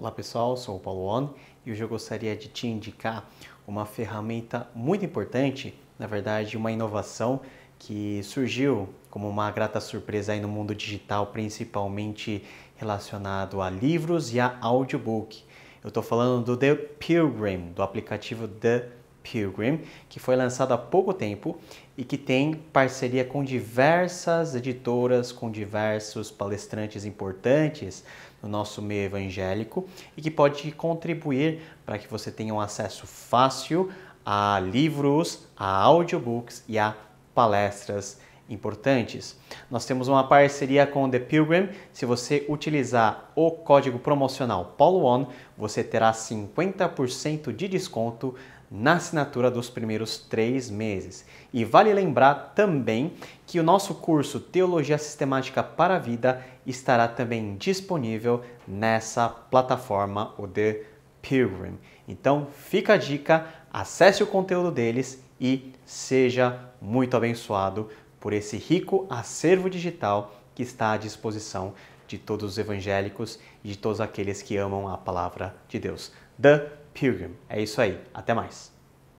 Olá pessoal, sou o Paulo On e hoje eu gostaria de te indicar uma ferramenta muito importante, na verdade, uma inovação que surgiu como uma grata surpresa aí no mundo digital, principalmente relacionado a livros e a audiobook. Eu estou falando do The Pilgrim, do aplicativo The Pilgrim Pilgrim, que foi lançado há pouco tempo e que tem parceria com diversas editoras, com diversos palestrantes importantes no nosso meio evangélico e que pode contribuir para que você tenha um acesso fácil a livros, a audiobooks e a palestras importantes. Nós temos uma parceria com The Pilgrim. Se você utilizar o código promocional PauloOn, você terá 50% de desconto na assinatura dos primeiros três meses. E vale lembrar também que o nosso curso Teologia Sistemática para a Vida estará também disponível nessa plataforma, o The Pilgrim. Então fica a dica, acesse o conteúdo deles e seja muito abençoado por esse rico acervo digital que está à disposição de todos os evangélicos e de todos aqueles que amam a palavra de Deus. The Pilgrim. É isso aí, até mais.